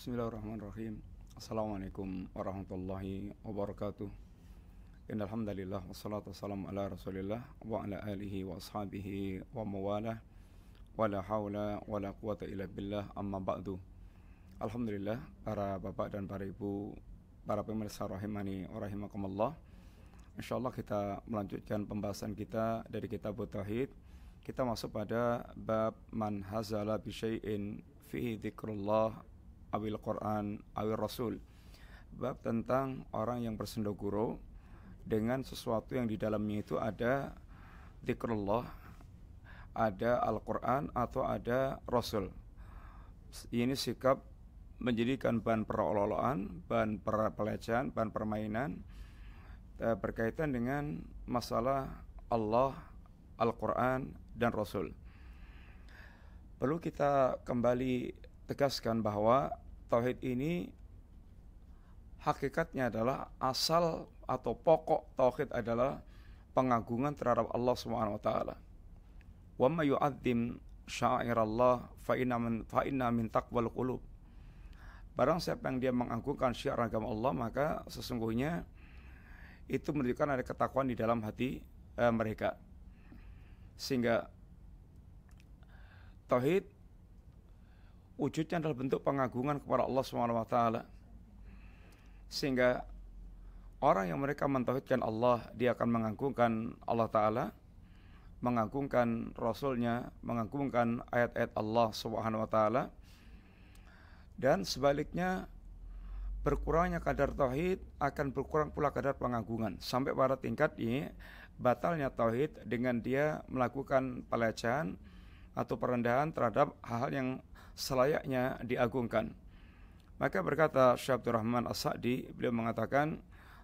Bismillahirrahmanirrahim. Assalamualaikum warahmatullahi wabarakatuh. Innal hamdalillah wassalatu wassalamu ala Rasulillah wa ala alihi wa ashabihi wa mawalah. Wala haula wala quwata illa billah amma ba'du. Alhamdulillah para bapak dan para ibu, para pemirsa rahimani wa rahimakumullah. Insyaallah kita melanjutkan pembahasan kita dari kitab tauhid. Kita masuk pada bab man hazala bi syai'in fihi dzikrullah awil Quran awil Rasul bab tentang orang yang bersendoguro dengan sesuatu yang di dalamnya itu ada zikrullah ada Al-Quran atau ada Rasul ini sikap menjadikan bahan perololan, bahan pelecehan, bahan permainan e, berkaitan dengan masalah Allah, Al-Quran, dan Rasul. Perlu kita kembali tegaskan bahwa tauhid ini hakikatnya adalah asal atau pokok tauhid adalah pengagungan terhadap Allah Subhanahu wa taala. Wa may yu'azzim syairallah fa inna min fa inna min taqwal qulub. Barang siapa yang dia mengagungkan syiar agama Allah maka sesungguhnya itu menunjukkan ada ketakuan di dalam hati eh, mereka. Sehingga tauhid wujudnya adalah bentuk pengagungan kepada Allah Subhanahu wa taala. Sehingga orang yang mereka mentauhidkan Allah, dia akan mengagungkan Allah taala, mengagungkan rasulnya, mengagungkan ayat-ayat Allah Subhanahu wa taala. Dan sebaliknya berkurangnya kadar tauhid akan berkurang pula kadar pengagungan sampai pada tingkat ini batalnya tauhid dengan dia melakukan pelecehan atau perendahan terhadap hal-hal yang selayaknya diagungkan. Maka berkata Syekh Abdul Rahman As-Sa'di, beliau mengatakan,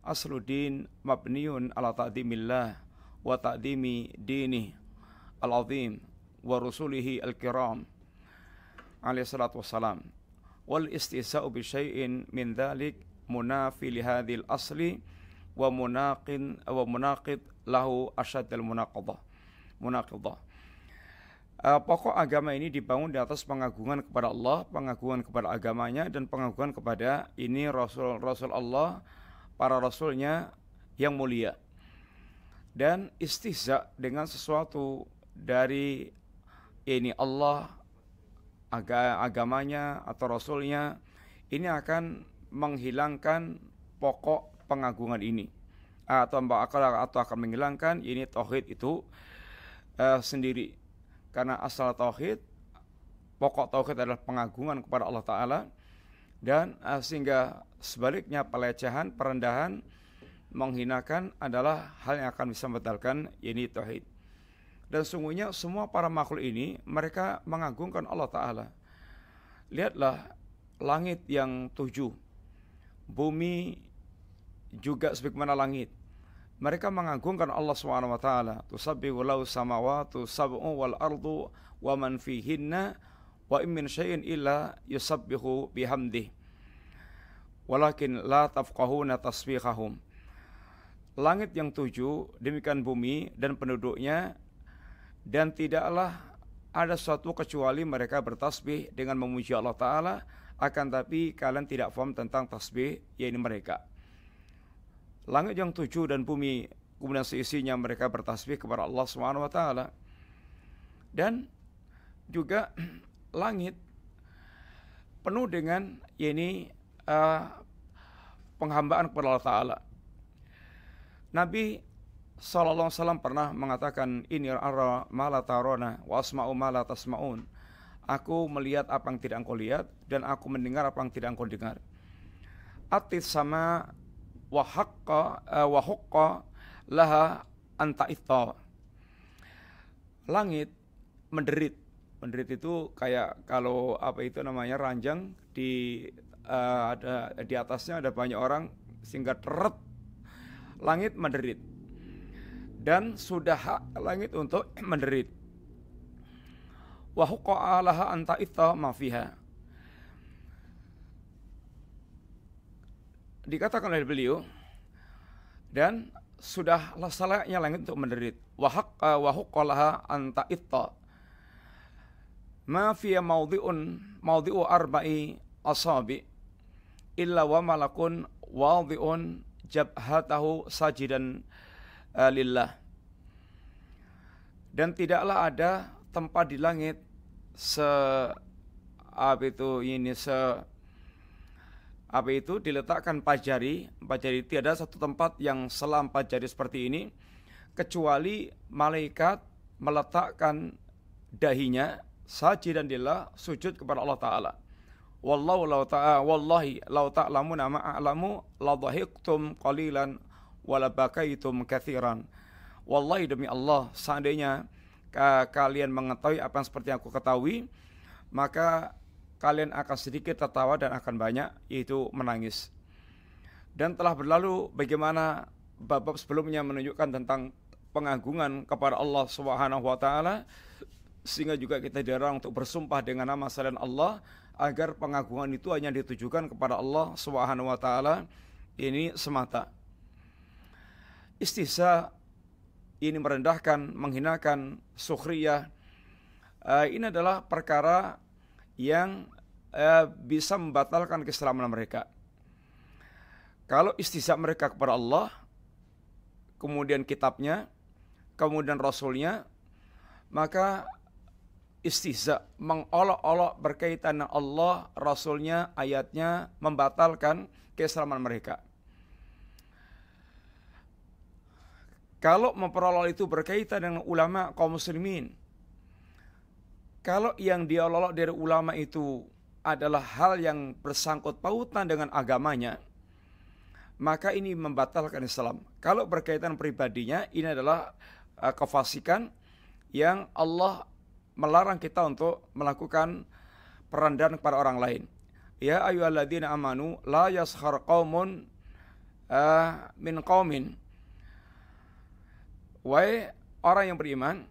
Asluddin mabniun ala ta'dimillah wa ta'dimi dini al-azim wa rusulihi al-kiram alaihi salatu wassalam wal istisa'u bi syai'in min dhalik munafi li hadhil asli wa munaqin wa munaqid lahu asyaddal munaqadah munaqidah uh, pokok agama ini dibangun di atas pengagungan kepada Allah, pengagungan kepada agamanya dan pengagungan kepada ini rasul rasul Allah, para rasulnya yang mulia. Dan istihza dengan sesuatu dari ini Allah aga, agamanya atau rasulnya ini akan menghilangkan pokok pengagungan ini atau atau akan menghilangkan ini tauhid itu uh, sendiri karena asal tauhid pokok tauhid adalah pengagungan kepada Allah taala dan uh, sehingga sebaliknya pelecehan, perendahan, menghinakan adalah hal yang akan bisa membatalkan ini tauhid. Dan sungguhnya semua para makhluk ini mereka mengagungkan Allah taala. Lihatlah langit yang tujuh, bumi juga sebagaimana langit, mereka mengagungkan Allah Subhanahu wa taala tusabbihu lahu samawati sab'u wal ardu wa man fihinna wa in min syai'in illa yusabbihu bihamdi. walakin la tafqahuna tasbihahum langit yang tujuh demikian bumi dan penduduknya dan tidaklah ada suatu kecuali mereka bertasbih dengan memuji Allah taala akan tapi kalian tidak paham tentang tasbih yaitu mereka langit yang tujuh dan bumi kemudian seisinya mereka bertasbih kepada Allah Subhanahu wa taala. Dan juga langit penuh dengan yakni ini uh, eh, penghambaan kepada Allah taala. Nabi sallallahu alaihi wasallam pernah mengatakan ini ara mala tarona wa asma'u mala tasma'un. Aku melihat apa yang tidak engkau lihat dan aku mendengar apa yang tidak engkau dengar. Atis sama wa haqqa eh, laha anta itta. Langit menderit. Menderit itu kayak kalau apa itu namanya ranjang di uh, ada di atasnya ada banyak orang sehingga teret langit menderit. Dan sudah hak langit untuk menderit. wahukoh alaha anta itta ma dikatakan oleh beliau dan sudah salayaknya langit untuk menderit wahak wahuqalaha anta itta ma fiya maudhi'un maudhi'u arba'i asabi illa wa malakun wadhi'un jabhatahu sajidan eh, lillah dan tidaklah ada tempat di langit se apa itu ini se apa itu diletakkan empat jari empat jari tiada satu tempat yang selam empat jari seperti ini kecuali malaikat meletakkan dahinya saji dan dila sujud kepada Allah taala wallahu lau ta'a wallahi law ta'lamu nama a'lamu la dhahiqtum qalilan wa la bakaitum katsiran wallahi demi Allah seandainya kalian mengetahui apa yang seperti yang aku ketahui maka kalian akan sedikit tertawa dan akan banyak yaitu menangis. Dan telah berlalu bagaimana bab-bab sebelumnya menunjukkan tentang pengagungan kepada Allah Subhanahu wa taala sehingga juga kita dilarang untuk bersumpah dengan nama selain Allah agar pengagungan itu hanya ditujukan kepada Allah Subhanahu wa taala ini semata. istihsa ini merendahkan, menghinakan, sukhriyah. Eh, ini adalah perkara yang eh, bisa membatalkan keselamatan mereka. Kalau istihza mereka kepada Allah, kemudian kitabnya, kemudian rasulnya, maka istihza mengolok-olok berkaitan dengan Allah, rasulnya, ayatnya membatalkan keselamatan mereka. Kalau memperolok itu berkaitan dengan ulama kaum muslimin, kalau yang dia lolok dari ulama itu adalah hal yang bersangkut pautan dengan agamanya, maka ini membatalkan Islam. Kalau berkaitan pribadinya, ini adalah eh, kefasikan yang Allah melarang kita untuk melakukan perandaan kepada orang lain. Ya ayyuhalladzina amanu la yaskhar qaumun uh, min qaumin. Wahai orang yang beriman,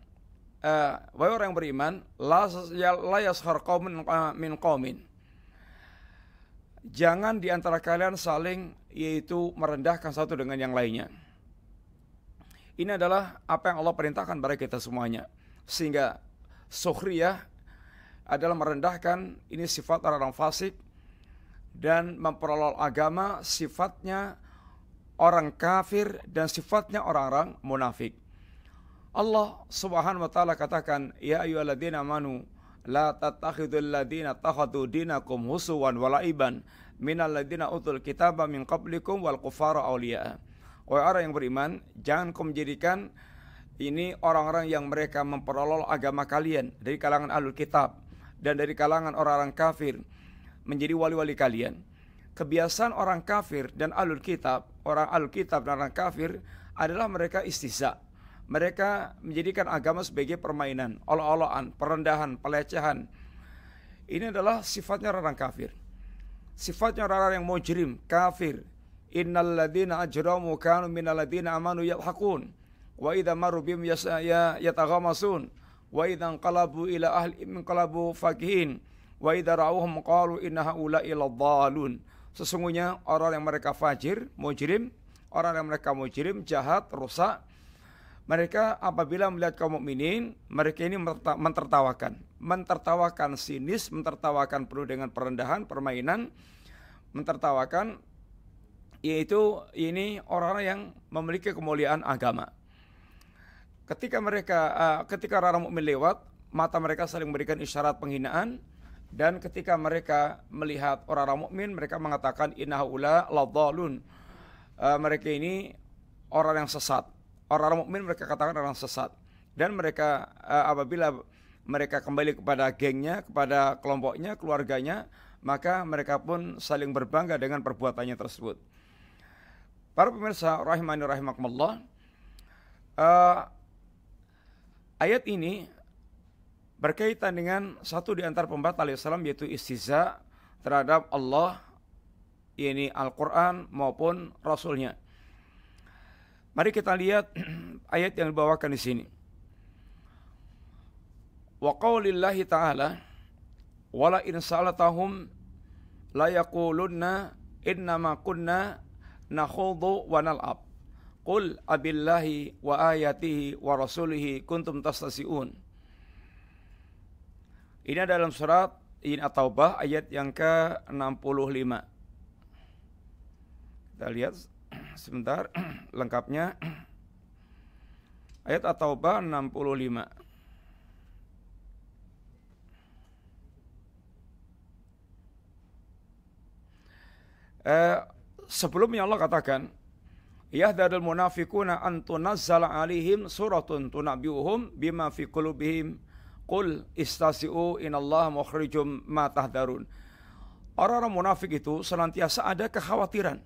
Eh, wahai orang beriman, la, ya, yashar kaum eh, min qaumin. Jangan di antara kalian saling yaitu merendahkan satu dengan yang lainnya. Ini adalah apa yang Allah perintahkan kepada kita semuanya. Sehingga sukhriyah adalah merendahkan ini sifat orang-orang fasik dan memperolol agama sifatnya orang kafir dan sifatnya orang-orang munafik. Allah Subhanahu wa taala katakan, "Ya ayyuhalladzina amanu la tattakhidul ladzina takhadu dinakum husuwan wa la'iban minal ladzina utul kitaba min qablikum wal kufara awliya. Wahai orang yang beriman, jangan kau menjadikan ini orang-orang yang mereka memperolol agama kalian dari kalangan alul kitab dan dari kalangan orang-orang kafir menjadi wali-wali kalian. Kebiasaan orang kafir dan alul kitab, orang alul kitab dan orang kafir adalah mereka istihza mereka menjadikan agama sebagai permainan, olah-olahan, perendahan, pelecehan. Ini adalah sifatnya orang kafir. Sifatnya orang-orang yang mujrim, kafir. Innal ladina ajramu kanu minal ladina amanu yadhakun. Wa idha marubim bim ya, Wa idha anqalabu ila ahli minqalabu fakihin. Wa idha ra'uhum qalu inna ha'ula ila dhalun. Sesungguhnya orang yang mereka fajir, mujrim, orang yang mereka mujrim, jahat, rusak, mereka apabila melihat kaum mukminin, mereka ini mentertawakan, mentertawakan sinis, mentertawakan penuh dengan perendahan, permainan, mentertawakan yaitu ini orang-orang yang memiliki kemuliaan agama. Ketika mereka eh, ketika orang mukmin lewat, mata mereka saling memberikan isyarat penghinaan dan ketika mereka melihat orang-orang mukmin, mereka mengatakan innaula la eh, mereka ini orang yang sesat orang-orang mukmin mereka katakan orang sesat dan mereka uh, apabila mereka kembali kepada gengnya, kepada kelompoknya, keluarganya, maka mereka pun saling berbangga dengan perbuatannya tersebut. Para pemirsa rahimani rahimakumullah, uh, ayat ini berkaitan dengan satu di antara pembatal Islam yaitu istiza terhadap Allah, ini Al-Quran maupun Rasulnya. nya Mari kita lihat ayat yang dibawakan di sini. Wa qaulillahi ta'ala wala in salatahum la yaqulunna ma kunna nakhudhu wa nal'ab. Qul abillahi wa ayatihi wa rasulihi kuntum tastasiun. Ini ada dalam surat In At-Taubah ayat yang ke-65. Kita lihat sebentar lengkapnya ayat At-Taubah 65 Eh, sebelumnya Allah katakan Yahdadul munafikuna an tunazzala suratun tunabiuhum bima fi qulubihim qul istasi'u inallaha mukhrijum ma tahdarun. Orang-orang munafik itu senantiasa ada kekhawatiran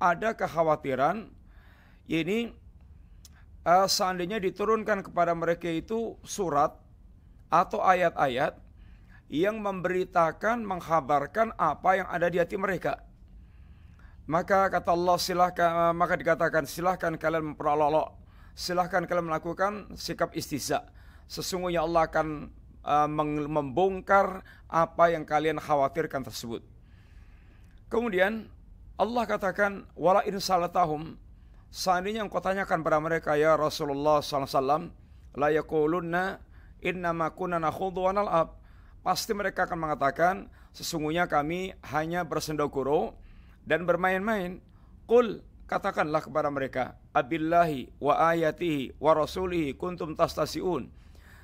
ada kekhawatiran ini uh, seandainya diturunkan kepada mereka itu surat atau ayat-ayat yang memberitakan, menghabarkan apa yang ada di hati mereka. Maka kata Allah silahkan, eh, maka dikatakan silahkan kalian memperolok, silahkan kalian melakukan sikap istiza. Sesungguhnya Allah akan uh, membongkar apa yang kalian khawatirkan tersebut. Kemudian Allah katakan wala in salatahum seandainya engkau tanyakan pada mereka ya Rasulullah SAW la yakulunna innama kunna nakhudhu wa nal'ab pasti mereka akan mengatakan sesungguhnya kami hanya bersendokuro dan bermain-main qul katakanlah kepada mereka abillahi wa ayatihi wa rasulihi kuntum tastasiun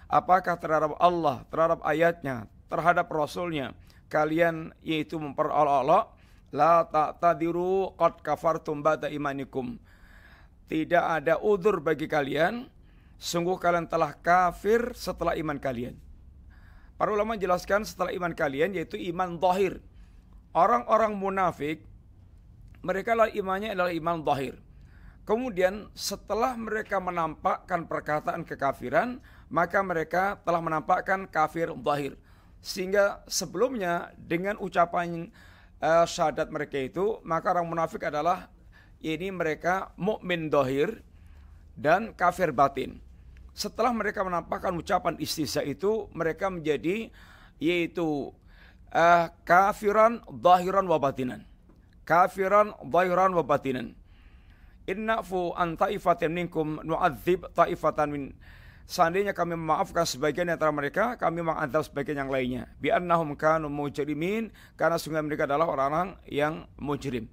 apakah terhadap Allah terhadap ayatnya terhadap rasulnya kalian yaitu memperolok-olok La ta'tadiru qad kafartum ba'da imanikum. Tidak ada udur bagi kalian. Sungguh kalian telah kafir setelah iman kalian. Para ulama jelaskan setelah iman kalian yaitu iman zahir. Orang-orang munafik mereka lah imannya adalah iman zahir. Kemudian setelah mereka menampakkan perkataan kekafiran, maka mereka telah menampakkan kafir zahir. Sehingga sebelumnya dengan ucapan uh, syahadat mereka itu, maka orang munafik adalah ini mereka mukmin dohir dan kafir batin. Setelah mereka menampakkan ucapan istisya itu, mereka menjadi yaitu uh, kafiran dohiran wabatinan. Kafiran dohiran wabatinan. Inna fu an ta'ifatin minkum nu'adzib ta'ifatan min Seandainya kami memaafkan sebagian antara mereka, kami mengantar sebagian yang lainnya. Bi'annahum kanu mujrimin, karena sungai mereka adalah orang-orang yang mujrim.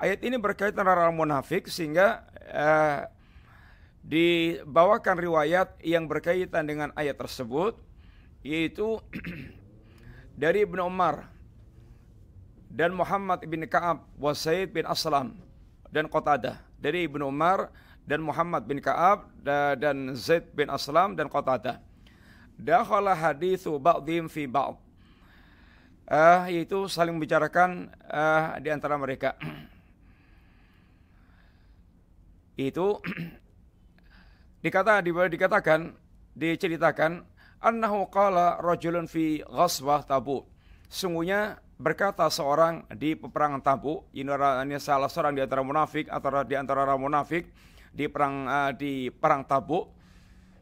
Ayat ini berkaitan dengan orang munafik sehingga eh, dibawakan riwayat yang berkaitan dengan ayat tersebut yaitu dari Ibn Umar dan Muhammad bin Ka'ab wa Said bin Aslam dan Qatadah dari Ibn Umar dan Muhammad bin Ka'ab dan Zaid bin Aslam dan Qatada. Dakhala hadithu ba'dhim fi ba'd. Uh, yaitu saling membicarakan uh, di antara mereka. itu dikata dikatakan diceritakan annahu qala rajulun fi ghaswah tabu sungguhnya berkata seorang di peperangan tabu ini salah seorang di antara munafik atau di antara orang munafik di perang uh, di perang Tabuk.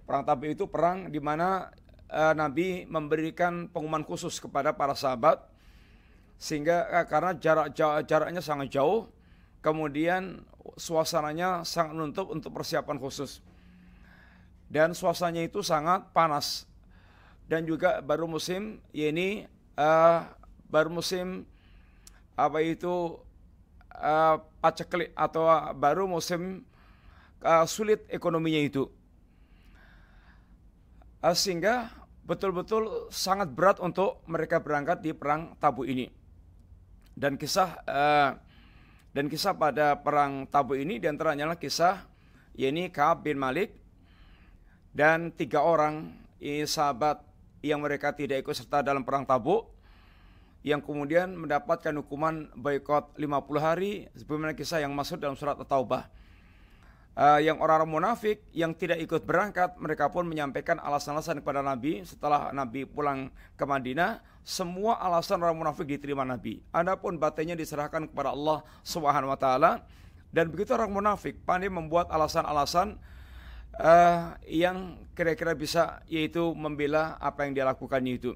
Perang Tabuk itu perang di mana uh, Nabi memberikan pengumuman khusus kepada para sahabat sehingga uh, karena jarak jaraknya sangat jauh, kemudian suasananya sangat menuntut untuk persiapan khusus. Dan suasananya itu sangat panas dan juga baru musim yakni uh, baru musim apa itu uh, paceklik atau baru musim uh, sulit ekonominya itu. Uh, sehingga betul-betul sangat berat untuk mereka berangkat di perang Tabu ini. Dan kisah uh, dan kisah pada perang Tabu ini diantaranya adalah kisah yakni Kaab bin Malik dan tiga orang ini sahabat yang mereka tidak ikut serta dalam perang tabu yang kemudian mendapatkan hukuman boykot 50 hari sebagaimana kisah yang masuk dalam surat At-Taubah uh, yang orang-orang munafik yang tidak ikut berangkat, mereka pun menyampaikan alasan-alasan kepada Nabi. Setelah Nabi pulang ke Madinah, semua alasan orang munafik diterima Nabi. Adapun batinnya diserahkan kepada Allah Subhanahu wa taala. Dan begitu orang munafik pandai membuat alasan-alasan uh, yang kira-kira bisa yaitu membela apa yang dia lakukan itu.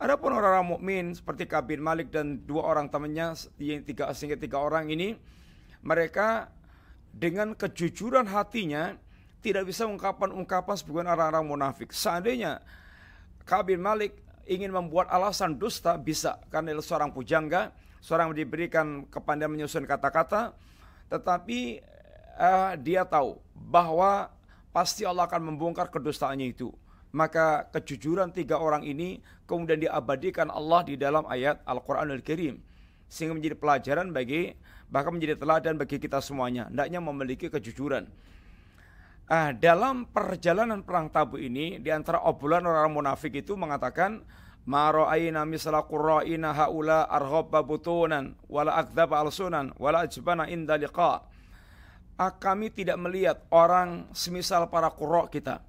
Adapun orang-orang mukmin seperti Kabir Malik dan dua orang temannya yang tiga sehingga tiga orang ini mereka dengan kejujuran hatinya tidak bisa ungkapan-ungkapan sebagian orang-orang munafik. Seandainya Kabir Malik ingin membuat alasan dusta bisa karena seorang pujangga, seorang diberikan kepada menyusun kata-kata, tetapi eh, dia tahu bahwa pasti Allah akan membongkar kedustaannya itu. Maka kejujuran tiga orang ini kemudian diabadikan Allah di dalam ayat Al-Quranul Al Karim sehingga menjadi pelajaran bagi bahkan menjadi teladan bagi kita semuanya hendaknya memiliki kejujuran ah, dalam perjalanan perang tabu ini di antara obrolan orang, orang munafik itu mengatakan misla qurra'ina haula butunan wala alsunan wala ajbana ah, kami tidak melihat orang semisal para qurra kita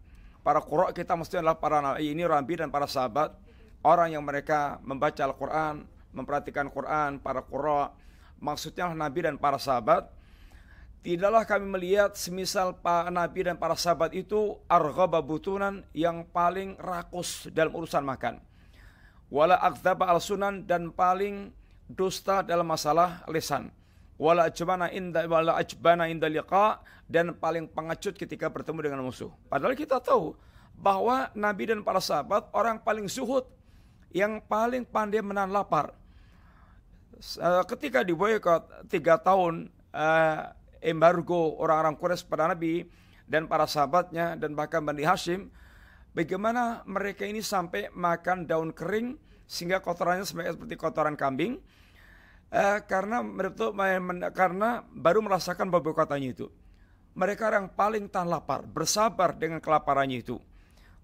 para qurra kita mestinya adalah para nabi ini rambi dan para sahabat orang yang mereka membaca Al-Qur'an memperhatikan Quran, para qura, maksudnya Nabi dan para sahabat. Tidaklah kami melihat semisal para Nabi dan para sahabat itu arghaba butunan yang paling rakus dalam urusan makan. Wala akzaba al-sunan dan paling dusta dalam masalah lisan. Wala ajbana inda wala ajbana inda liqa dan paling pengecut ketika bertemu dengan musuh. Padahal kita tahu bahwa Nabi dan para sahabat orang paling suhud yang paling pandai menahan lapar. Eh, ketika diboykot tiga tahun uh, embargo orang-orang Quraisy pada Nabi dan para sahabatnya dan bahkan Bani Hashim, bagaimana mereka ini sampai makan daun kering sehingga kotorannya seperti kotoran kambing uh, karena mereka karena baru merasakan kotanya itu. Mereka yang paling tahan lapar, bersabar dengan kelaparannya itu.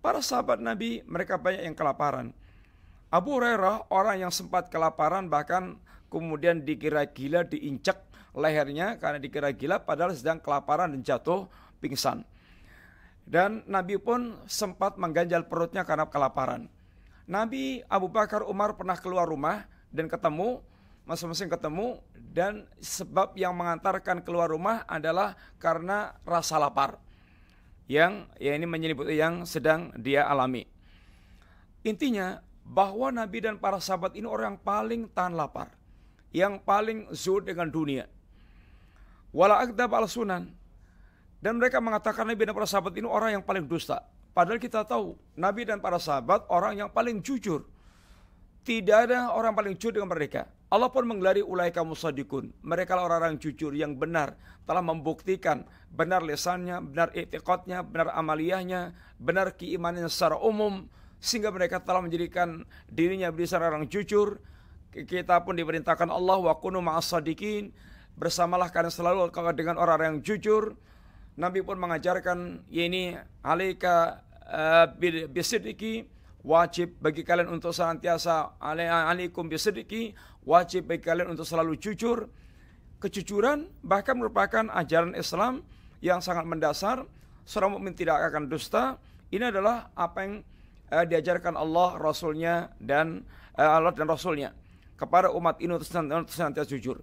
Para sahabat Nabi, mereka banyak yang kelaparan. Abu Hurairah, orang yang sempat kelaparan bahkan kemudian dikira gila, diinjak lehernya karena dikira gila padahal sedang kelaparan dan jatuh pingsan. Dan Nabi pun sempat mengganjal perutnya karena kelaparan. Nabi Abu Bakar Umar pernah keluar rumah dan ketemu masing-masing ketemu dan sebab yang mengantarkan keluar rumah adalah karena rasa lapar yang ya ini menyebut yang sedang dia alami. Intinya bahwa Nabi dan para sahabat ini orang yang paling tahan lapar yang paling zuhud dengan dunia. Wala akdab al sunan. Dan mereka mengatakan Nabi dan para sahabat ini orang yang paling dusta. Padahal kita tahu Nabi dan para sahabat orang yang paling jujur. Tidak ada orang paling jujur dengan mereka. Allah pun menggelari ulaika kamu sadikun. Mereka lah orang-orang jujur yang benar. Telah membuktikan benar lesannya, benar etikotnya, benar amaliyahnya, benar keimanannya secara umum. Sehingga mereka telah menjadikan dirinya berdasar orang jujur kita pun diperintahkan Allah wa kunu ma'as-sadiqin bersamalah kalian selalu dengan orang yang jujur Nabi pun mengajarkan ini alika eh, bisidiki wajib bagi kalian untuk senantiasa alaikum bisidiki wajib bagi kalian untuk selalu jujur kejujuran bahkan merupakan ajaran Islam yang sangat mendasar seorang mukmin tidak akan dusta ini adalah apa yang uh, diajarkan Allah Rasulnya dan uh, Allah dan Rasulnya kepada umat ini untuk senantiasa jujur.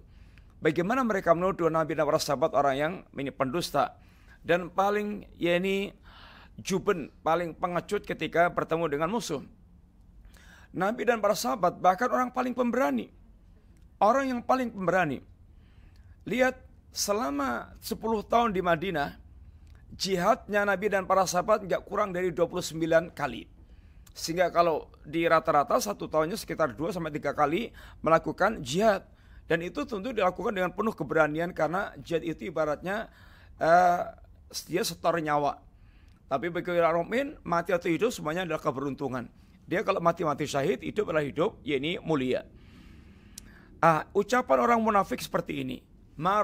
Bagaimana mereka menuduh Nabi dan para sahabat orang yang pendusta dan paling ini juben, paling pengecut ketika bertemu dengan musuh. Nabi dan para sahabat bahkan orang paling pemberani. Orang yang paling pemberani. Lihat selama 10 tahun di Madinah, jihadnya Nabi dan para sahabat nggak kurang dari 29 kali. Sehingga kalau di rata-rata satu tahunnya sekitar dua sampai tiga kali melakukan jihad. Dan itu tentu dilakukan dengan penuh keberanian karena jihad itu ibaratnya uh, dia setor nyawa. Tapi bagi orang mukmin mati atau hidup semuanya adalah keberuntungan. Dia kalau mati-mati syahid, hidup adalah hidup, ini mulia. Ah, ucapan orang munafik seperti ini. Ma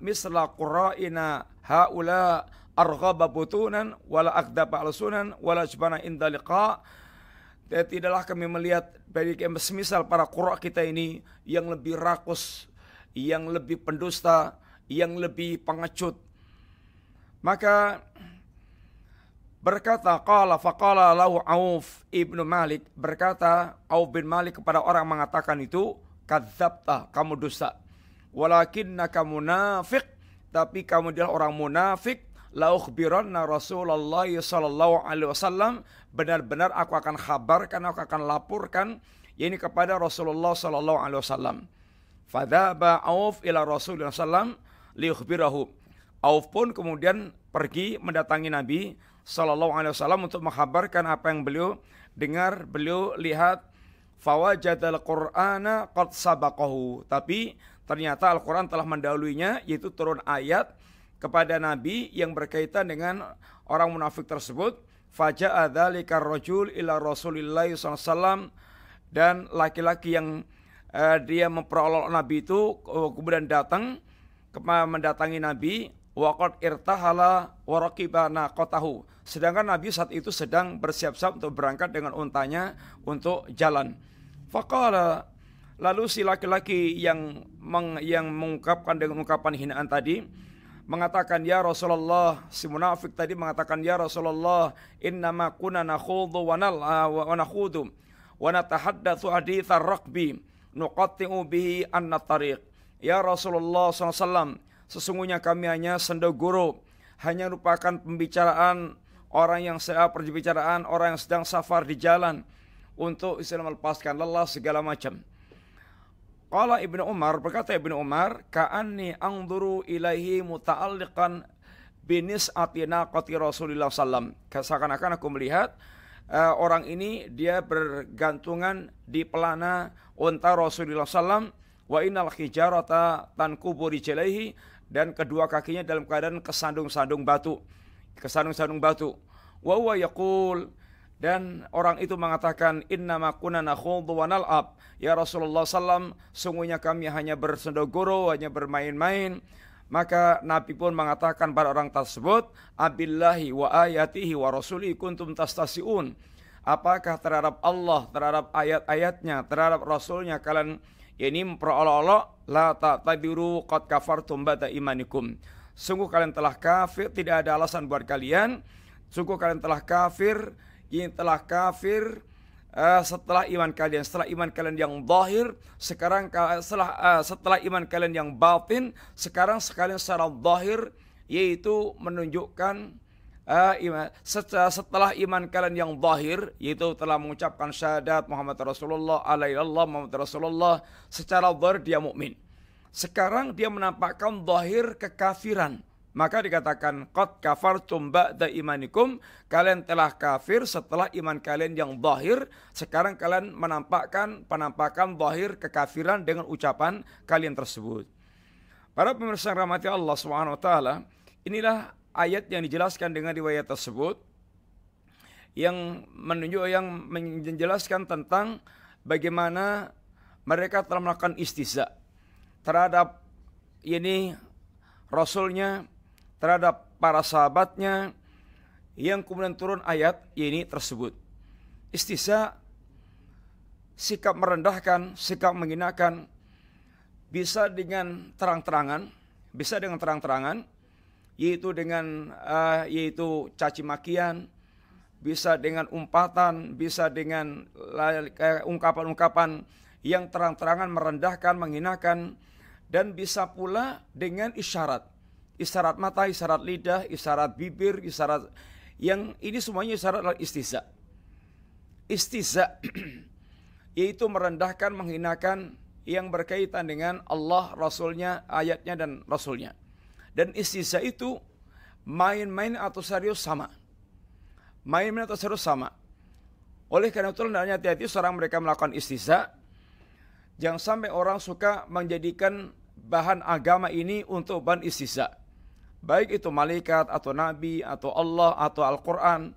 misla qura'ina haula arghaba butunan wala akdaba alsunan wala jbana inda liqa dan eh, tidaklah kami melihat dari yang semisal para qura kita ini yang lebih rakus, yang lebih pendusta, yang lebih pengecut. Maka berkata qala faqala lahu Auf ibnu Malik berkata Auf bin Malik kepada orang mengatakan itu kadzabta kamu dusta kamu munafiq tapi kamu adalah orang munafik la Rasulullah sallallahu alaihi wasallam benar-benar aku akan khabarkan aku akan laporkan ini kepada Rasulullah sallallahu alaihi wasallam. Fadhaba Auf ila Rasulullah sallam liukhbirahu. Auf pun kemudian pergi mendatangi Nabi sallallahu alaihi wasallam untuk menghabarkan apa yang beliau dengar, beliau lihat fawajadal qur'ana qad sabaqahu. Tapi ternyata Al-Qur'an telah mendahuluinya yaitu turun ayat kepada Nabi yang berkaitan dengan orang munafik tersebut. Faja'a adalah rajul ila rasulillahi SAW dan laki-laki yang uh, dia memperolok Nabi itu eh, kemudian datang mendatangi Nabi waqad irtahala waraqiba kotahu. Sedangkan Nabi saat itu sedang bersiap-siap untuk berangkat dengan untanya untuk jalan. Faqala lalu si laki-laki yang meng, yang mengungkapkan dengan ungkapan hinaan tadi mengatakan ya Rasulullah si munafik tadi mengatakan ya Rasulullah innama kunna nakhudhu wa ah, wa nakhudhu wa natahaddatsu haditsar raqbi nuqatti'u bihi anna tariq ya Rasulullah SAW sesungguhnya kami hanya sendo guru hanya merupakan pembicaraan orang yang sedang perbicaraan orang yang sedang safar di jalan untuk istilah melepaskan lelah segala macam Qala Ibnu Umar berkata Ibnu Umar ka'anni angduru ilaihi muta'alliqan binis atina qati Rasulullah sallam. Seakan-akan aku melihat uh, orang ini dia bergantungan di pelana unta Rasulullah sallam wa innal hijarata tankubu rijlaihi dan kedua kakinya dalam keadaan kesandung-sandung batu. Kesandung-sandung batu. Wa huwa yaqul dan orang itu mengatakan inna kunna nakhudhu wa nal'ab ya Rasulullah sallam sungguhnya kami hanya bersendogoro hanya bermain-main maka Nabi pun mengatakan pada orang tersebut abillahi wa ayatihi wa rasuli kuntum tastasiun apakah terhadap Allah terhadap ayat-ayatnya terhadap rasulnya kalian ini memperolok-olok la ta'tadiru qad kafartum ba'da imanikum sungguh kalian telah kafir tidak ada alasan buat kalian sungguh kalian telah kafir ini telah kafir uh, setelah iman kalian setelah iman kalian yang zahir sekarang setelah uh, setelah iman kalian yang batin sekarang sekalian secara zahir yaitu menunjukkan uh, eh, iman setelah, setelah iman kalian yang zahir yaitu telah mengucapkan syahadat Muhammad Rasulullah alaihissalam Muhammad Rasulullah secara zahir dia mukmin sekarang dia menampakkan zahir kekafiran maka dikatakan qad kafartum ba'da imanikum, kalian telah kafir setelah iman kalian yang zahir. Sekarang kalian menampakkan penampakan zahir kekafiran dengan ucapan kalian tersebut. Para pemirsa rahmati Allah Subhanahu wa taala, inilah ayat yang dijelaskan dengan riwayat tersebut yang menunjuk yang menjelaskan tentang bagaimana mereka telah melakukan istiza terhadap ini rasulnya terhadap para sahabatnya yang kemudian turun ayat ini tersebut. Istisa sikap merendahkan, sikap menghinakan bisa dengan terang-terangan, bisa dengan terang-terangan yaitu dengan uh, yaitu caci makian, bisa dengan umpatan, bisa dengan ungkapan eh, ungkapan-ungkapan yang terang-terangan merendahkan, menghinakan dan bisa pula dengan isyarat isyarat mata, isyarat lidah, isyarat bibir, isyarat yang ini semuanya isyarat adalah istiza. Istiza yaitu merendahkan, menghinakan yang berkaitan dengan Allah, Rasulnya, ayatnya dan Rasulnya. Dan istiza itu main-main atau serius sama. Main-main atau serius sama. Oleh karena itu, hendaknya hati-hati seorang mereka melakukan istiza. Jangan sampai orang suka menjadikan bahan agama ini untuk bahan istiza baik itu malaikat atau nabi atau Allah atau Al-Qur'an.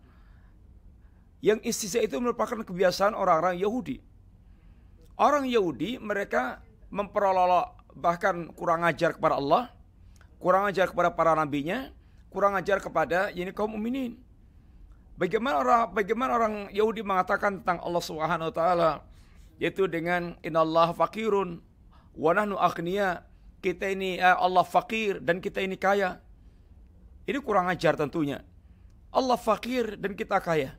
Yang istiza itu merupakan kebiasaan orang-orang Yahudi. Orang Yahudi mereka memperolok bahkan kurang ajar kepada Allah, kurang ajar kepada para nabinya, kurang ajar kepada ini kaum umminin Bagaimana orang bagaimana orang Yahudi mengatakan tentang Allah Subhanahu wa taala yaitu dengan inallah fakirun wa nahnu kita ini eh, Allah fakir dan kita ini kaya. Ini kurang ajar tentunya. Allah fakir dan kita kaya.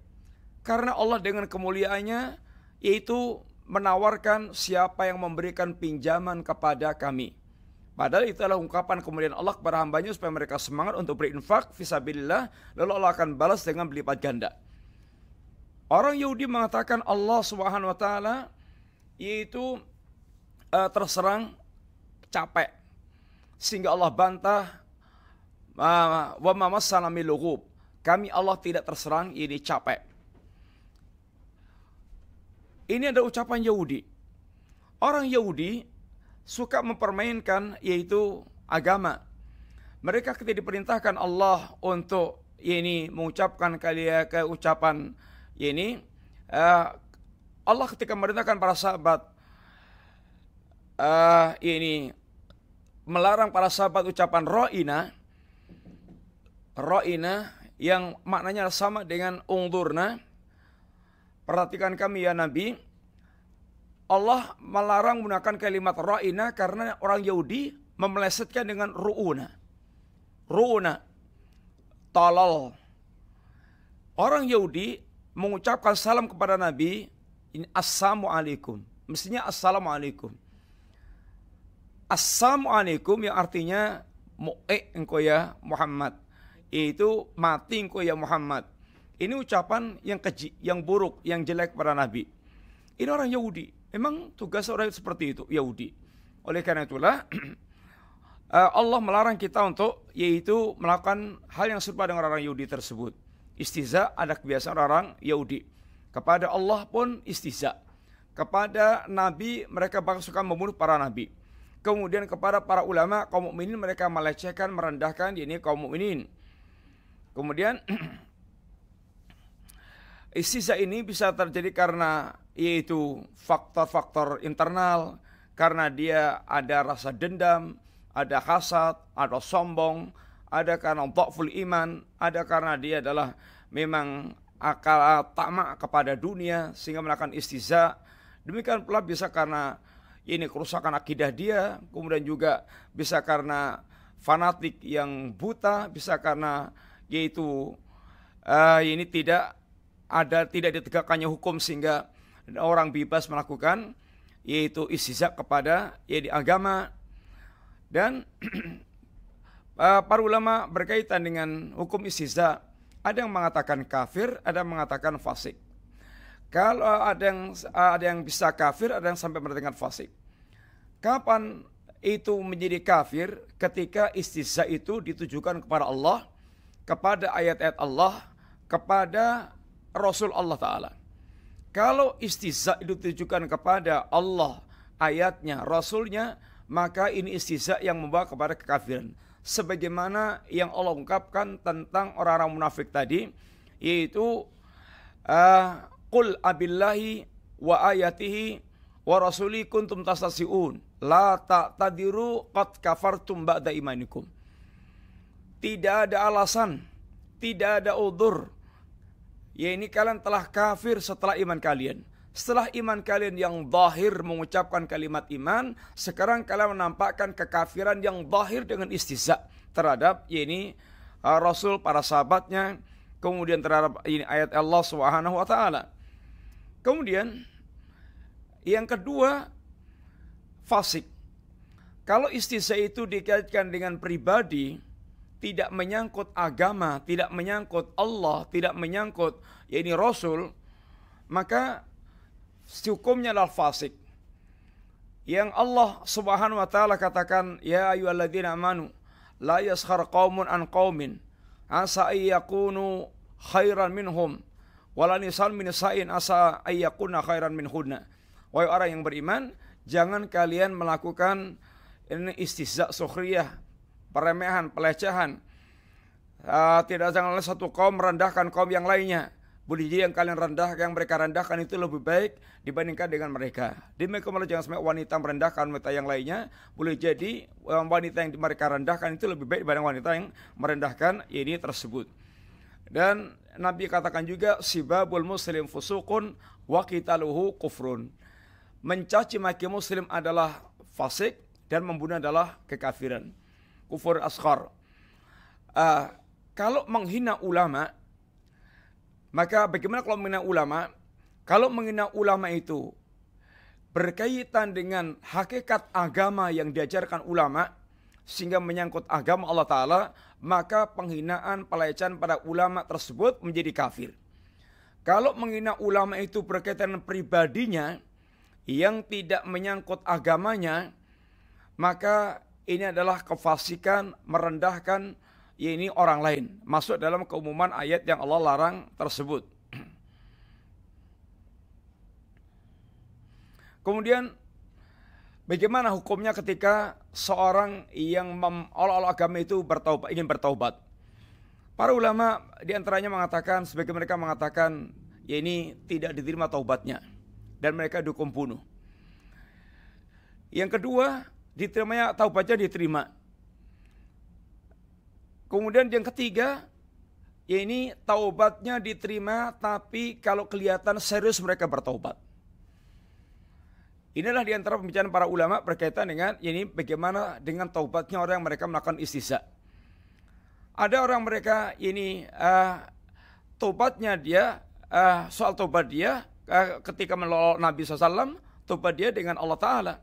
Karena Allah dengan kemuliaannya yaitu menawarkan siapa yang memberikan pinjaman kepada kami. Padahal itu adalah ungkapan kemudian Allah kepada hambanya supaya mereka semangat untuk berinfak visabilillah lalu Allah akan balas dengan berlipat ganda. Orang Yahudi mengatakan Allah Subhanahu wa taala yaitu uh, terserang capek sehingga Allah bantah wa Kami Allah tidak terserang ini capek. Ini ada ucapan Yahudi. Orang Yahudi suka mempermainkan yaitu agama. Mereka ketika diperintahkan Allah untuk ya ini mengucapkan kalian ke ucapan ya ini eh, Allah ketika memerintahkan para sahabat eh, ya ini melarang para sahabat ucapan ro'ina ro'ina yang maknanya sama dengan ungdurna. Perhatikan kami ya Nabi. Allah melarang menggunakan kalimat ro'ina karena orang Yahudi memelesetkan dengan ru'una. Ru'una. talal. Orang Yahudi mengucapkan salam kepada Nabi. Ini Assalamualaikum. Mestinya Assalamualaikum. Assalamualaikum yang artinya mu'e engkau ya Muhammad yaitu mati engkau ya Muhammad. Ini ucapan yang keji, yang buruk, yang jelek para nabi. Ini orang Yahudi. Memang tugas orang seperti itu, Yahudi. Oleh karena itulah eh, Allah melarang kita untuk yaitu melakukan hal yang serupa dengan orang Yahudi tersebut. Istiza ada kebiasaan orang Yahudi. Kepada Allah pun istiza. Kepada nabi mereka bahkan suka membunuh para nabi. Kemudian kepada para ulama kaum mukminin mereka melecehkan, merendahkan ini kaum mukminin Kemudian istiza ini bisa terjadi karena yaitu faktor-faktor internal, karena dia ada rasa dendam, ada hasad, ada sombong, ada karena dhaful iman, ada karena dia adalah memang akal tamak kepada dunia sehingga melakukan istiza. Demikian pula bisa karena ini kerusakan akidah dia, kemudian juga bisa karena fanatik yang buta, bisa karena yaitu uh, ini tidak ada tidak ditegakkannya hukum sehingga orang bebas melakukan yaitu istizak kepada ya di agama dan uh, para ulama berkaitan dengan hukum istizak ada yang mengatakan kafir, ada yang mengatakan fasik. Kalau ada yang ada yang bisa kafir, ada yang sampai mendatangkan fasik. Kapan itu menjadi kafir ketika istizak itu ditujukan kepada Allah kepada ayat-ayat Allah, kepada Rasul Allah Ta'ala. Kalau istiza itu ditujukan kepada Allah, ayatnya, Rasulnya, maka ini istiza yang membawa kepada kekafiran. Sebagaimana yang Allah ungkapkan tentang orang-orang munafik tadi, yaitu uh, Qul abillahi wa ayatihi wa rasuli kuntum tasasiun la ta'tadiru qad kafartum ba'da imanikum tidak ada alasan, tidak ada udur. Ya ini kalian telah kafir setelah iman kalian. Setelah iman kalian yang zahir mengucapkan kalimat iman, sekarang kalian menampakkan kekafiran yang zahir dengan istiza terhadap ya ini uh, Rasul para sahabatnya, kemudian terhadap ini ayat Allah Subhanahu wa taala. Kemudian yang kedua fasik. Kalau istiza itu dikaitkan dengan pribadi, tidak menyangkut agama, tidak menyangkut Allah, tidak menyangkut ya ini Rasul, maka hukumnya adalah fasik. Yang Allah Subhanahu wa taala katakan, "Ya ayyuhalladzina amanu, la yaskhar qaumun an qaumin, asa ayyakunu khairan minhum, wala Nisal min sa'in asa ayyakuna khairan minhunna." Wahai orang yang beriman, jangan kalian melakukan ini istihza sukhriyah peremehan, pelecehan. Uh, tidak janganlah satu kaum merendahkan kaum yang lainnya. Budi yang kalian rendah, yang mereka rendahkan itu lebih baik dibandingkan dengan mereka. Di mereka jangan sampai wanita merendahkan wanita yang lainnya. Boleh jadi eh, wanita yang mereka rendahkan itu lebih baik dibanding wanita yang merendahkan ini tersebut. Dan Nabi katakan juga sibabul muslim fusukun wa qitaluhu kufrun. Mencaci maki muslim adalah fasik dan membunuh adalah kekafiran kufur asghar. Uh, kalau menghina ulama, maka bagaimana kalau menghina ulama? Kalau menghina ulama itu berkaitan dengan hakikat agama yang diajarkan ulama sehingga menyangkut agama Allah Ta'ala, maka penghinaan pelecehan pada ulama tersebut menjadi kafir. Kalau menghina ulama itu berkaitan dengan pribadinya yang tidak menyangkut agamanya, maka ini adalah kefasikan, merendahkan ya ini orang lain. Masuk dalam keumuman ayat yang Allah larang tersebut. Kemudian bagaimana hukumnya ketika seorang yang Allah Allah agama itu bertaubat, ingin bertaubat? Para ulama diantaranya mengatakan, sebagai mereka mengatakan, ya ini tidak diterima taubatnya. Dan mereka dukung bunuh. Yang kedua, diterimanya taubatnya diterima. Kemudian yang ketiga, ya ini taubatnya diterima tapi kalau kelihatan serius mereka bertaubat. Inilah diantara pembicaraan para ulama berkaitan dengan ya ini bagaimana dengan taubatnya orang yang mereka melakukan istisa. Ada orang mereka ya ini uh, taubatnya dia uh, soal taubat dia uh, ketika menolong Nabi SAW, taubat dia dengan Allah Ta'ala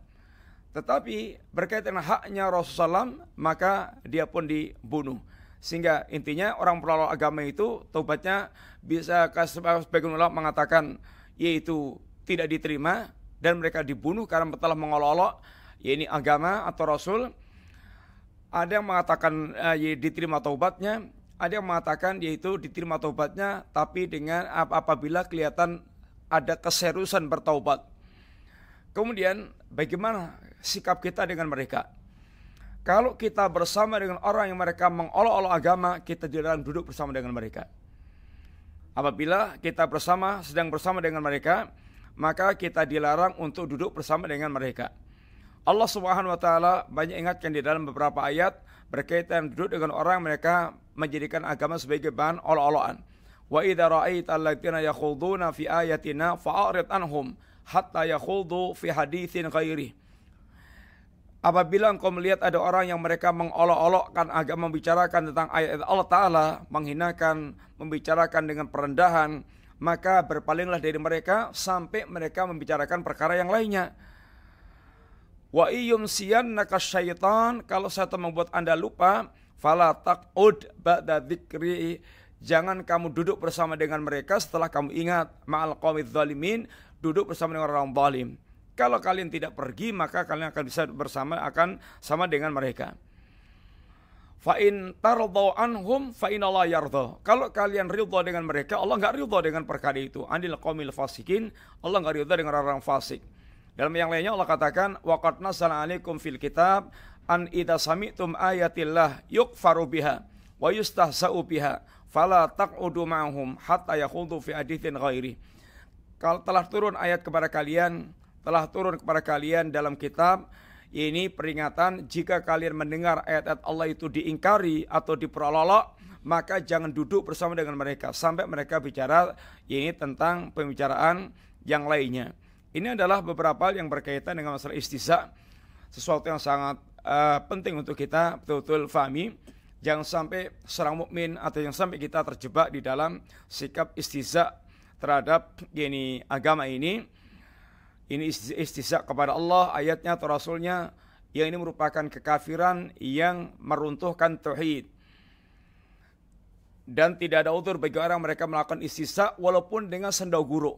tetapi berkaitan dengan haknya Rasulullah SAW, maka dia pun dibunuh. Sehingga intinya orang perlawan agama itu taubatnya bisa sebagian ulama mengatakan yaitu tidak diterima dan mereka dibunuh karena telah mengolok-olok yaitu agama atau rasul. Ada yang mengatakan ya, diterima taubatnya, ada yang mengatakan yaitu diterima taubatnya tapi dengan apabila kelihatan ada keserusan bertaubat. Kemudian bagaimana sikap kita dengan mereka. Kalau kita bersama dengan orang yang mereka mengolok-olok agama, kita di duduk bersama dengan mereka. Apabila kita bersama sedang bersama dengan mereka, maka kita dilarang untuk duduk bersama dengan mereka. Allah Subhanahu wa taala banyak ingatkan di dalam beberapa ayat berkaitan duduk dengan orang mereka menjadikan agama sebagai bahan olok-olokan. Wa idza ra'aita ya yakhuduna fi ayatina fa'rid anhum hatta yakhudhu fi haditsin ghairi. Apabila engkau melihat ada orang yang mereka mengolok-olokkan agak membicarakan tentang ayat Allah Ta'ala, menghinakan, membicarakan dengan perendahan, maka berpalinglah dari mereka sampai mereka membicarakan perkara yang lainnya. Wa iyum siyan syaitan, kalau saya membuat anda lupa, fala taqud ba'da dzikri, jangan kamu duduk bersama dengan mereka setelah kamu ingat ma'al qawmi zalimin duduk bersama dengan orang orang zalim. Kalau kalian tidak pergi maka kalian akan bisa bersama akan sama dengan mereka. Fa in tardau anhum fa inallah Kalau kalian ridha dengan mereka, Allah nggak ridha dengan perkara itu. Anil qaumil fasikin, Allah nggak ridha dengan orang-orang fasik. Dalam yang lainnya Allah katakan waqad nasala alaikum fil kitab an idza sami'tum ayatillah yukfaru biha wa yustahsa'u biha fala taq'udu ma'hum hatta yakhudhu fi haditsin ghairi kalau telah turun ayat kepada kalian, telah turun kepada kalian dalam kitab ini peringatan jika kalian mendengar ayat-ayat Allah itu diingkari atau diperolok maka jangan duduk bersama dengan mereka sampai mereka bicara ini tentang pembicaraan yang lainnya. Ini adalah beberapa yang berkaitan dengan masalah istiza sesuatu yang sangat uh, penting untuk kita betul-betul fahami jangan sampai serang mukmin atau yang sampai kita terjebak di dalam sikap istiza terhadap yakni agama ini ini istisak kepada Allah ayatnya atau rasulnya yang ini merupakan kekafiran yang meruntuhkan tauhid dan tidak ada utur bagi orang mereka melakukan istisa walaupun dengan sendau guru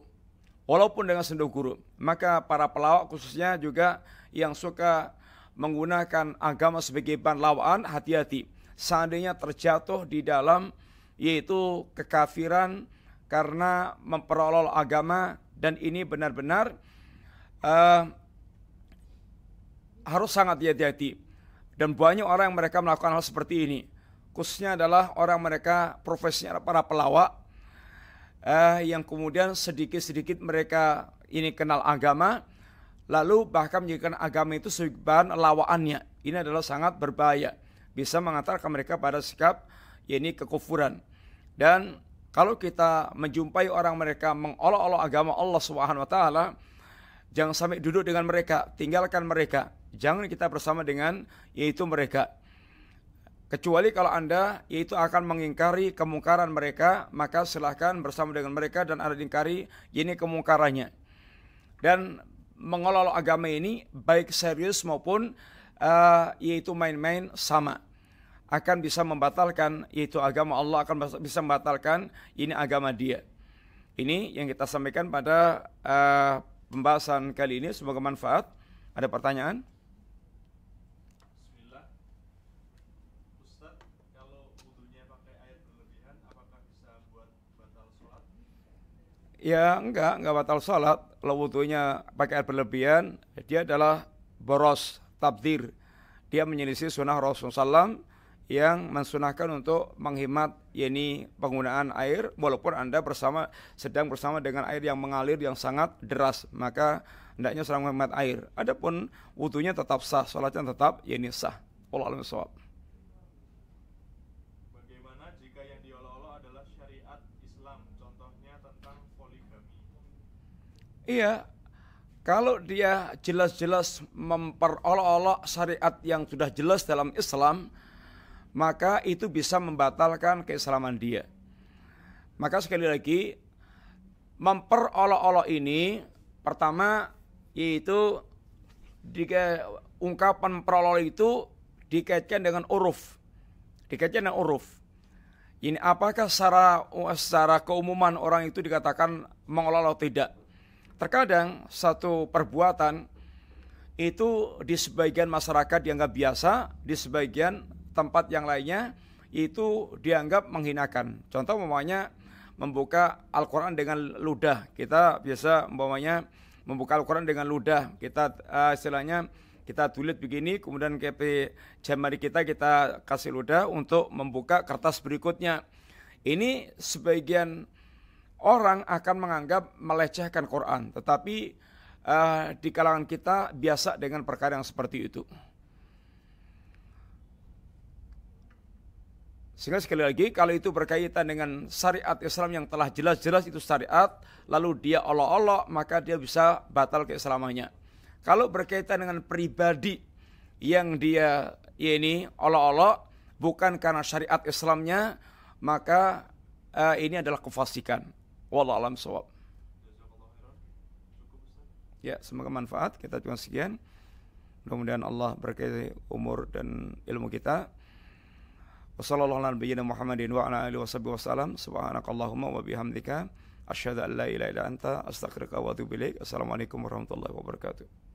walaupun dengan sendau guru maka para pelawak khususnya juga yang suka menggunakan agama sebagai bahan lawan hati-hati seandainya terjatuh di dalam yaitu kekafiran karena memperolol agama dan ini benar-benar uh, harus sangat hati-hati dan banyak orang yang mereka melakukan hal seperti ini khususnya adalah orang mereka profesinya para pelawak uh, yang kemudian sedikit-sedikit mereka ini kenal agama lalu bahkan menjadikan agama itu sebagai bahan lawaannya ini adalah sangat berbahaya bisa mengantarkan mereka pada sikap yakni kekufuran dan kalau kita menjumpai orang mereka mengolok-olok agama Allah Subhanahu wa taala, jangan sampai duduk dengan mereka, tinggalkan mereka. Jangan kita bersama dengan yaitu mereka. Kecuali kalau Anda yaitu akan mengingkari kemungkaran mereka, maka silahkan bersama dengan mereka dan ada diingkari ini kemungkarannya. Dan mengolok-olok agama ini baik serius maupun uh, yaitu main-main sama akan bisa membatalkan yaitu agama Allah akan bisa membatalkan ini agama dia. Ini yang kita sampaikan pada uh, pembahasan kali ini semoga manfaat. Ada pertanyaan? Ya enggak, enggak batal sholat Kalau wudhunya pakai air berlebihan Dia adalah boros, tabdir Dia menyelisih sunnah Rasulullah SAW yang mensunahkan untuk menghemat yakni penggunaan air walaupun Anda bersama sedang bersama dengan air yang mengalir yang sangat deras maka hendaknya sedang menghemat air. Adapun wudunya tetap sah, sholatnya tetap yakni sah. Allah alam sawab. Bagaimana jika yang diolah-olah adalah syariat Islam, contohnya tentang poligami? Iya, kalau dia jelas-jelas memperolok-olok syariat yang sudah jelas dalam Islam, maka itu bisa membatalkan keislaman dia. Maka sekali lagi memperolok-olok ini pertama yaitu jika ungkapan perolok itu dikaitkan dengan uruf. Dikaitkan dengan uruf. Ini apakah secara secara keumuman orang itu dikatakan mengolok-olok tidak? Terkadang satu perbuatan itu di sebagian masyarakat dianggap biasa, di sebagian tempat yang lainnya itu dianggap menghinakan. Contoh umpamanya membuka Al-Qur'an dengan ludah. Kita biasa umpamanya membuka Al-Qur'an dengan ludah. Kita uh, istilahnya kita tulis begini, kemudian ke jemari kita kita kasih ludah untuk membuka kertas berikutnya. Ini sebagian orang akan menganggap melecehkan Quran, tetapi uh, di kalangan kita biasa dengan perkara yang seperti itu. Sehingga sekali lagi kalau itu berkaitan dengan syariat Islam yang telah jelas-jelas itu syariat, lalu dia olok-olok maka dia bisa batal keislamannya. Kalau berkaitan dengan pribadi yang dia ya ini olok-olok bukan karena syariat Islamnya, maka uh, ini adalah kefasikan. Wallah alam sawab. Ya, semoga manfaat. Kita cuma sekian. Mudah-mudahan Allah berkati umur dan ilmu kita. وصلى الله على نبينا محمد وعلى آله وصحبه وسلم سبحانك اللهم وبحمدك أشهد أن لا إله إلا أنت أستغفرك وأتوب إليك السلام عليكم ورحمة الله وبركاته